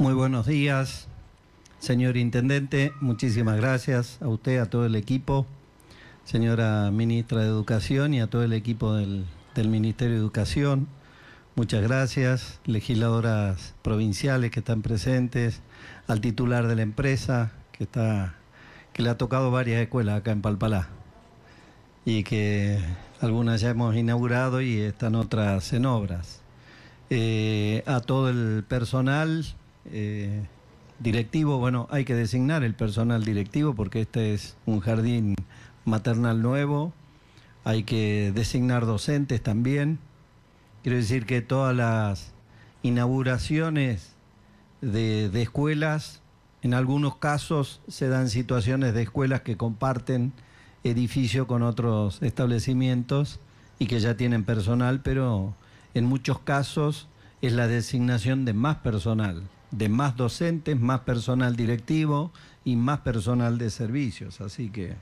Muy buenos días, señor Intendente. Muchísimas gracias a usted, a todo el equipo, señora Ministra de Educación y a todo el equipo del, Ministerio de Educación. Muchas gracias, legisladoras provinciales que están presentes, al titular de la empresa que está que le ha tocado varias escuelas acá en Palpalá y que algunas ya hemos inaugurado y están otras en obras. Eh, a todo el personal eh, directivo, bueno, hay que designar el personal directivo porque este es un jardín maternal nuevo, hay que designar docentes también. Quiero decir que todas las inauguraciones de escuelas, en algunos casos se dan situaciones de escuelas que comparten edificio con otros establecimientos y que ya tienen personal, pero en muchos casos es la designación de más personal de más docentes, más personal directivo y más personal de servicios. Así que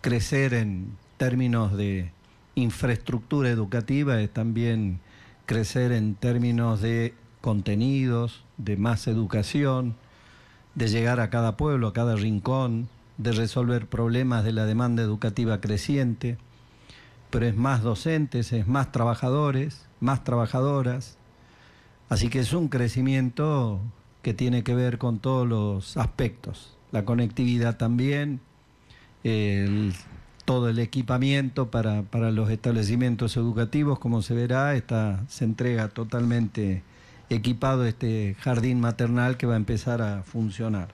crecer en términos de infraestructura educativa es también crecer en términos de contenidos, de más educación, de llegar a cada pueblo, a cada rincón, de resolver problemas de la demanda educativa creciente, pero es más docentes, es más trabajadores, más trabajadoras, Así que es un crecimiento que tiene que ver con todos los aspectos. La conectividad también, todo el equipamiento para, los establecimientos educativos, como se verá, se entrega totalmente equipado este jardín maternal que va a empezar a funcionar.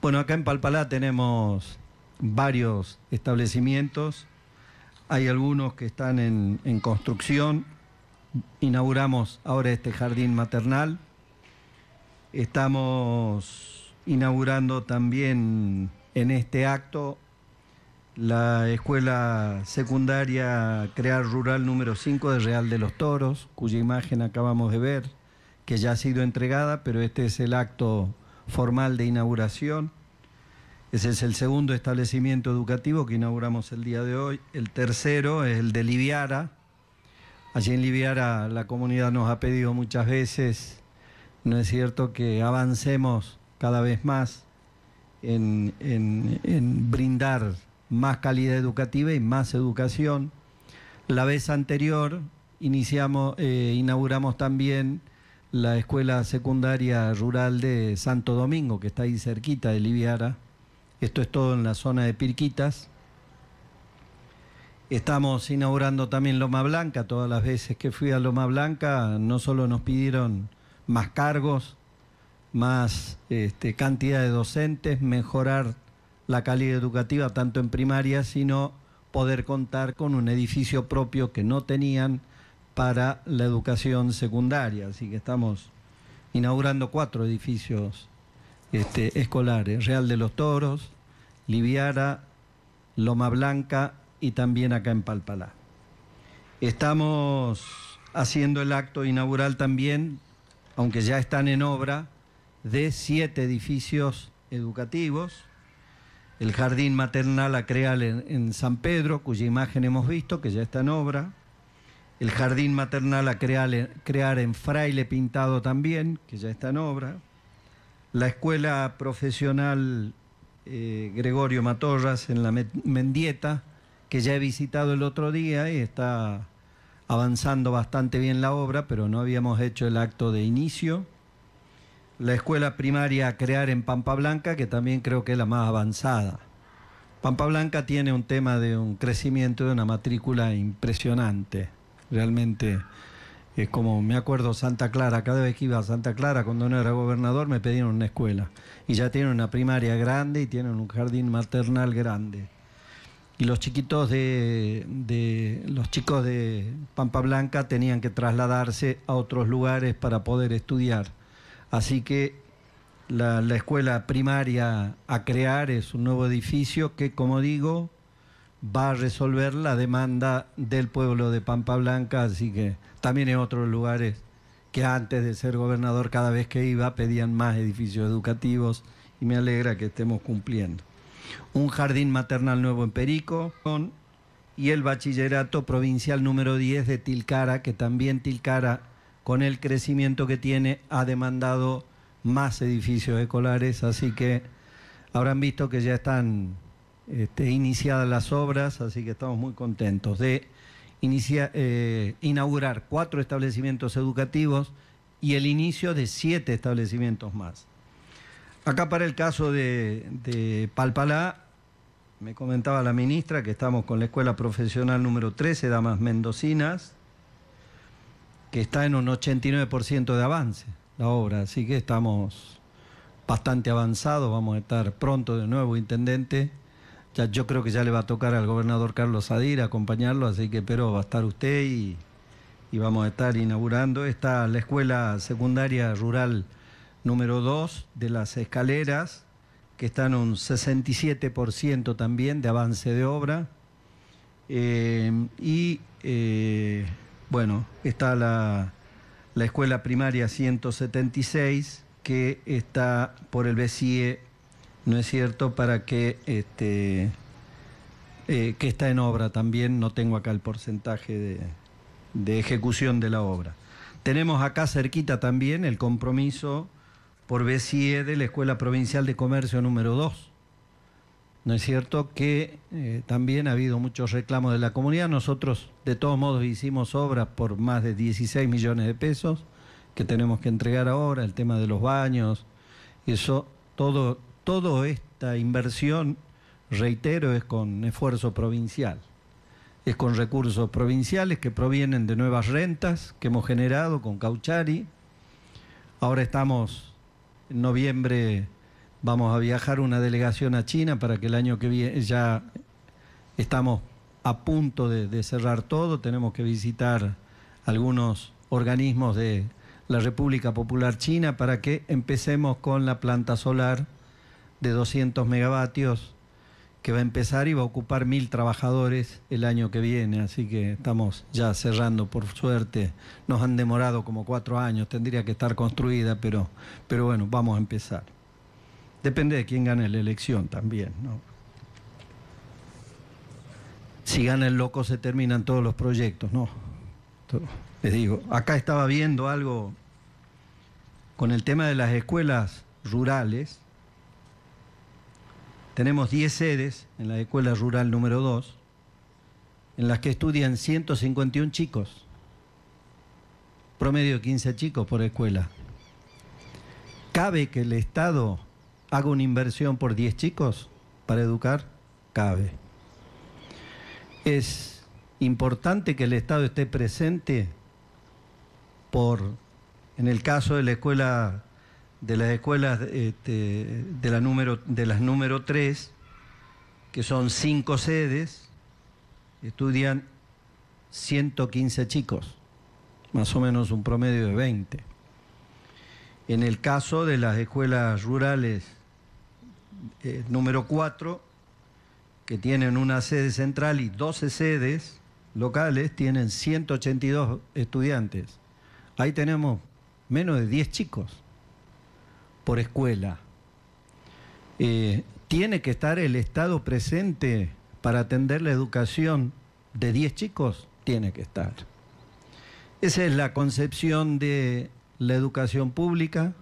Bueno, acá en Palpalá tenemos varios establecimientos, hay algunos que están en, en construcción, inauguramos ahora este jardín maternal. Estamos inaugurando también en este acto la escuela secundaria Crear Rural número 5 de Real de los Toros, cuya imagen acabamos de ver, que ya ha sido entregada, pero este es el acto formal de inauguración. Ese es el segundo establecimiento educativo que inauguramos el día de hoy. El tercero es el de Liviara, Allí en Liviara la comunidad nos ha pedido muchas veces, ¿no es cierto?, que avancemos cada vez más en, brindar más calidad educativa y más educación. La vez anterior iniciamos, eh, inauguramos también la escuela secundaria rural de Santo Domingo, que está ahí cerquita de Liviara. Esto es todo en la zona de Pirquitas. Estamos inaugurando también Loma Blanca. Todas las veces que fui a Loma Blanca, no solo nos pidieron más cargos, más este, cantidad de docentes, mejorar la calidad educativa tanto en primaria, sino poder contar con un edificio propio que no tenían para la educación secundaria. Así que estamos inaugurando cuatro edificios este, escolares, Real de los Toros, Liviara, Loma Blanca y también acá en Palpalá. Estamos haciendo el acto inaugural también, aunque ya están en obra, de siete edificios educativos. El jardín maternal acreal en, en San Pedro, cuya imagen hemos visto, que ya está en obra. El jardín maternal a crear, crear en Fraile Pintado también, que ya está en obra. La escuela profesional eh, Gregorio Matorras en la Mendieta, que ya he visitado el otro día y está avanzando bastante bien la obra, pero no habíamos hecho el acto de inicio. La escuela primaria a crear en Pampa Blanca, que también creo que es la más avanzada. Pampa Blanca tiene un tema de un crecimiento de una matrícula impresionante. Realmente es como, me acuerdo, Santa Clara, cada vez que iba a Santa Clara cuando no era gobernador me pedían una escuela. Y ya tienen una primaria grande y tienen un jardín maternal grande y los chiquitos de, los chicos de Pampa Blanca tenían que trasladarse a otros lugares para poder estudiar. Así que la, la escuela primaria a crear es un nuevo edificio que, como digo, va a resolver la demanda del pueblo de Pampa Blanca, así que también en otros lugares que antes de ser gobernador cada vez que iba pedían más edificios educativos y me alegra que estemos cumpliendo un jardín maternal nuevo en Perico y el bachillerato provincial número 10 de Tilcara, que también Tilcara, con el crecimiento que tiene, ha demandado más edificios escolares, así que habrán visto que ya están este, iniciadas las obras, así que estamos muy contentos de eh, inaugurar cuatro establecimientos educativos y el inicio de siete establecimientos más. Acá para el caso de, Palpalá, me comentaba la ministra que estamos con la escuela profesional número 13, Damas Mendocinas, que está en un 89% de avance la obra, así que estamos bastante avanzados, vamos a estar pronto de nuevo intendente. Ya, yo creo que ya le va a tocar al gobernador Carlos Adir acompañarlo, así que pero va a estar usted y, y vamos a estar inaugurando. Está la escuela secundaria rural número 2 de las escaleras, que están un 67% también de avance de obra. Eh, y eh, bueno, está la, escuela primaria 176, que está por el BCIE, ¿no es cierto?, para que, este, eh, que está en obra también, no tengo acá el porcentaje de, de ejecución de la obra. Tenemos acá cerquita también el compromiso por BCE de la Escuela Provincial de Comercio número 2. ¿No es cierto que eh, también ha habido muchos reclamos de la comunidad? Nosotros, de todos modos, hicimos obras por más de 16 millones de pesos que tenemos que entregar ahora, el tema de los baños, eso, todo, toda esta inversión, reitero, es con esfuerzo provincial. Es con recursos provinciales que provienen de nuevas rentas que hemos generado con Cauchari. Ahora estamos en noviembre vamos a viajar una delegación a China para que el año que viene ya estamos a punto de, cerrar todo. Tenemos que visitar algunos organismos de la República Popular China para que empecemos con la planta solar de 200 megavatios que va a empezar y va a ocupar mil trabajadores el año que viene, así que estamos ya cerrando, por suerte. Nos han demorado como cuatro años, tendría que estar construida, pero, pero bueno, vamos a empezar. Depende de quién gane la elección también, ¿no? Si gana el loco se terminan todos los proyectos, ¿no? Les digo, acá estaba viendo algo con el tema de las escuelas rurales tenemos 10 sedes en la escuela rural número 2, en las que estudian 151 chicos, promedio 15 chicos por escuela. ¿Cabe que el Estado haga una inversión por 10 chicos para educar? Cabe. Es importante que el Estado esté presente por, en el caso de la escuela de las escuelas este, de, la número, de las número 3, que son cinco sedes, estudian 115 chicos, más o menos un promedio de 20. En el caso de las escuelas rurales eh, número 4, que tienen una sede central y 12 sedes locales, tienen 182 estudiantes. Ahí tenemos menos de 10 chicos por escuela. Eh, ¿Tiene que estar el Estado presente para atender la educación de 10 chicos? Tiene que estar. Esa es la concepción de la educación pública,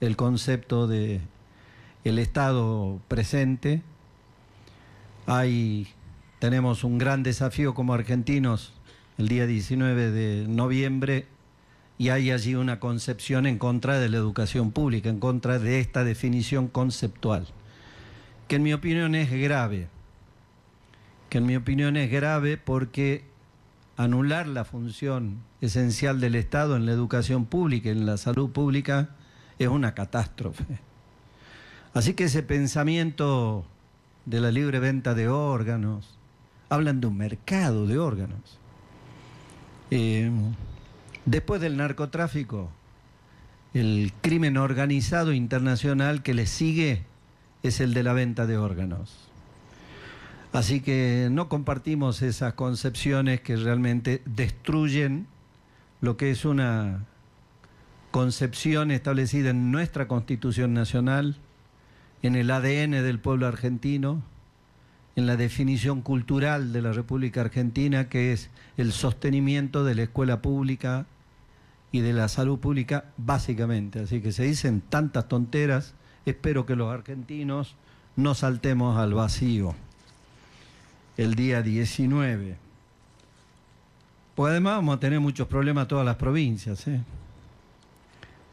el concepto de el Estado presente. Hay, tenemos un gran desafío como argentinos el día 19 de noviembre y hay allí una concepción en contra de la educación pública, en contra de esta definición conceptual, que en mi opinión es grave, que en mi opinión es grave porque anular la función esencial del Estado en la educación pública, en la salud pública, es una catástrofe. Así que ese pensamiento de la libre venta de órganos, hablan de un mercado de órganos. Eh, Después del narcotráfico, el crimen organizado internacional que le sigue es el de la venta de órganos. Así que no compartimos esas concepciones que realmente destruyen lo que es una concepción establecida en nuestra Constitución Nacional, en el ADN del pueblo argentino, en la definición cultural de la República Argentina, que es el sostenimiento de la escuela pública y de la salud pública, básicamente. Así que se dicen tantas tonteras, espero que los argentinos no saltemos al vacío el día 19. Pues además vamos a tener muchos problemas todas las provincias. ¿eh?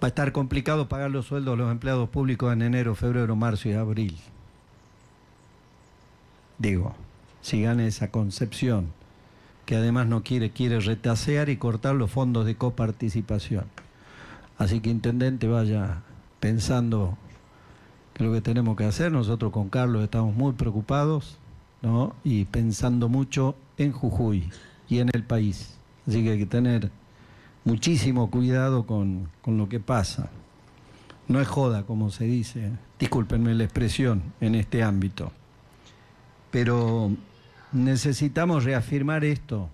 Va a estar complicado pagar los sueldos de los empleados públicos en enero, febrero, marzo y abril digo, si gana esa concepción, que además no quiere, quiere retasear y cortar los fondos de coparticipación. Así que, intendente, vaya pensando que lo que tenemos que hacer, nosotros con Carlos estamos muy preocupados, ¿no? Y pensando mucho en Jujuy y en el país. Así que hay que tener muchísimo cuidado con, con lo que pasa. No es joda, como se dice, discúlpenme la expresión en este ámbito. Pero necesitamos reafirmar esto,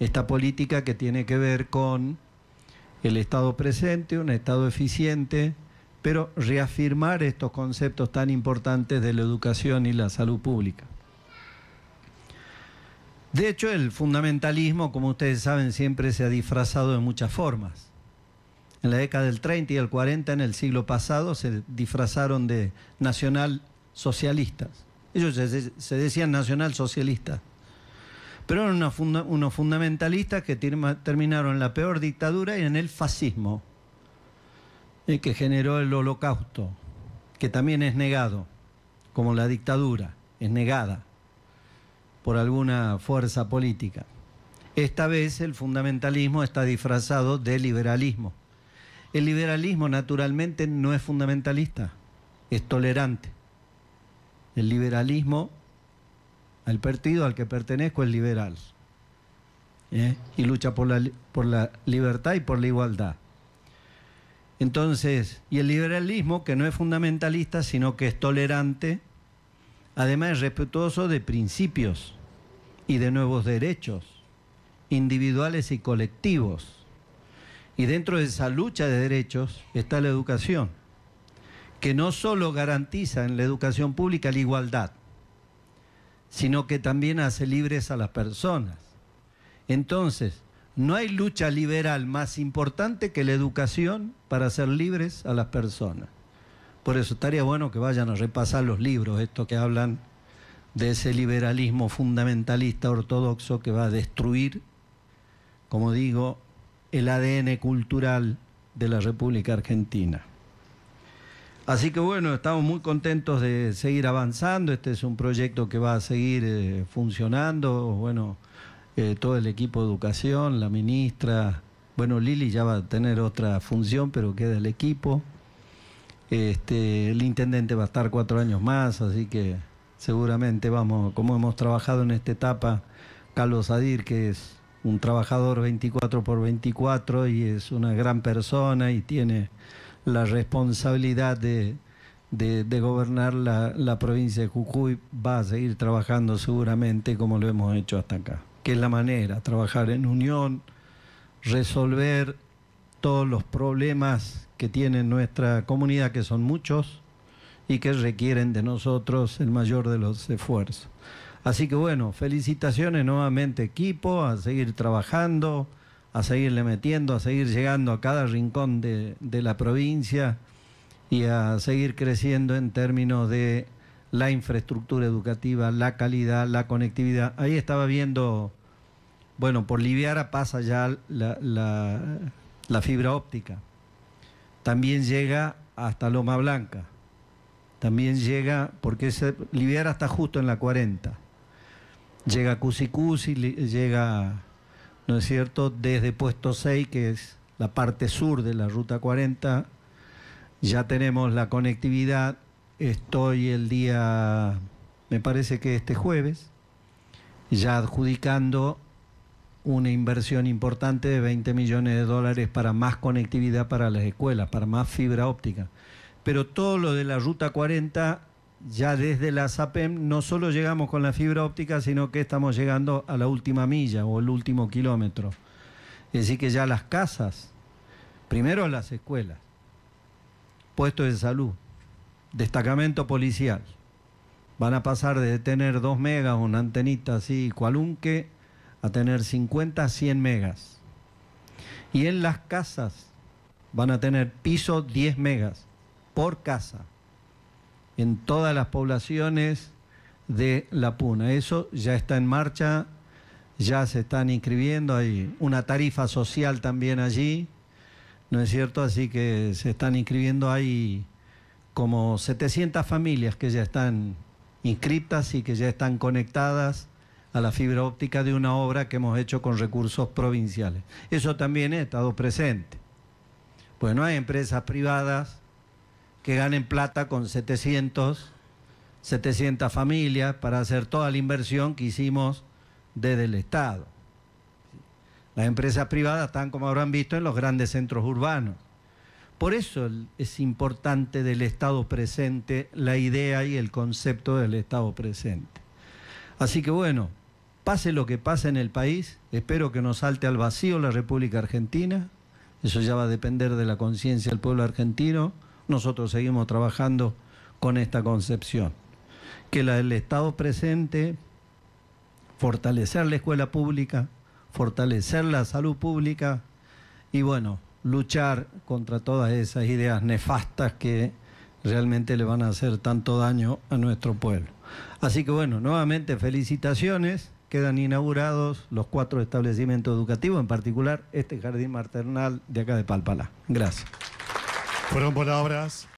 esta política que tiene que ver con el Estado presente, un Estado eficiente, pero reafirmar estos conceptos tan importantes de la educación y la salud pública. De hecho, el fundamentalismo, como ustedes saben, siempre se ha disfrazado de muchas formas. En la década del 30 y el 40, en el siglo pasado, se disfrazaron de nacional socialistas. Ellos se, decían nacionalsocialistas. Pero eran unos, fundamentalistas que terminaron en la peor dictadura y en el fascismo, eh, que generó el holocausto, que también es negado, como la dictadura, es negada por alguna fuerza política. Esta vez el fundamentalismo está disfrazado de liberalismo. El liberalismo naturalmente no es fundamentalista, es tolerante. El liberalismo, el partido al que pertenezco es liberal. ¿eh? Y lucha por la, por la libertad y por la igualdad. Entonces, y el liberalismo que no es fundamentalista, sino que es tolerante, además es respetuoso de principios y de nuevos derechos individuales y colectivos. Y dentro de esa lucha de derechos está la educación que no solo garantiza en la educación pública la igualdad, sino que también hace libres a las personas. Entonces, no hay lucha liberal más importante que la educación para hacer libres a las personas. Por eso estaría bueno que vayan a repasar los libros, estos que hablan de ese liberalismo fundamentalista ortodoxo que va a destruir, como digo, el ADN cultural de la República Argentina. Así que bueno, estamos muy contentos de seguir avanzando. Este es un proyecto que va a seguir eh, funcionando. Bueno, eh, todo el equipo de educación, la ministra. Bueno, Lili ya va a tener otra función, pero queda el equipo. Este, el intendente va a estar cuatro años más, así que seguramente vamos, como hemos trabajado en esta etapa, Carlos Adir, que es un trabajador 24 por 24 y es una gran persona y tiene la responsabilidad de, gobernar la, la, provincia de Jujuy va a seguir trabajando seguramente como lo hemos hecho hasta acá, que es la manera, trabajar en unión, resolver todos los problemas que tiene nuestra comunidad, que son muchos, y que requieren de nosotros el mayor de los esfuerzos. Así que bueno, felicitaciones nuevamente equipo, a seguir trabajando a seguirle metiendo, a seguir llegando a cada rincón de, la provincia y a seguir creciendo en términos de la infraestructura educativa, la calidad, la conectividad. Ahí estaba viendo, bueno, por Liviara pasa ya la, fibra óptica. También llega hasta Loma Blanca. También llega, porque Liviara está justo en la 40. Llega a Cusicusi, llega es cierto?, desde puesto 6, que es la parte sur de la Ruta 40, ya tenemos la conectividad, estoy el día, me parece que este jueves, ya adjudicando una inversión importante de 20 millones de dólares para más conectividad para las escuelas, para más fibra óptica. Pero todo lo de la Ruta 40 ya desde la SAPEM no solo llegamos con la fibra óptica, sino que estamos llegando a la última milla o el último kilómetro. Es decir, que ya las casas, primero las escuelas, puestos de salud, destacamento policial, van a pasar de tener 2 megas, una antenita así, cualunque, a tener 50, 100 megas. Y en las casas van a tener piso 10 megas por casa en todas las poblaciones de La Puna. Eso ya está en marcha, ya se están inscribiendo, hay una tarifa social también allí, ¿no es cierto? Así que se están inscribiendo, hay como 700 familias que ya están inscritas y que ya están conectadas a la fibra óptica de una obra que hemos hecho con recursos provinciales. Eso también ha estado presente. Pues no hay empresas privadas que ganen plata con 700, familias para hacer toda la inversión que hicimos desde el Estado. Las empresas privadas están, como habrán visto, en los grandes centros urbanos. Por eso es importante del Estado presente la idea y el concepto del Estado presente. Así que bueno, pase lo que pase en el país, espero que no salte al vacío la República Argentina, eso ya va a depender de la conciencia del pueblo argentino, nosotros seguimos trabajando con esta concepción. Que la, del Estado presente, fortalecer la escuela pública, fortalecer la salud pública y bueno, luchar contra todas esas ideas nefastas que realmente le van a hacer tanto daño a nuestro pueblo. Así que bueno, nuevamente felicitaciones. Quedan inaugurados los cuatro establecimientos educativos, en particular este jardín maternal de acá de Palpalá. Gracias. Fueron palabras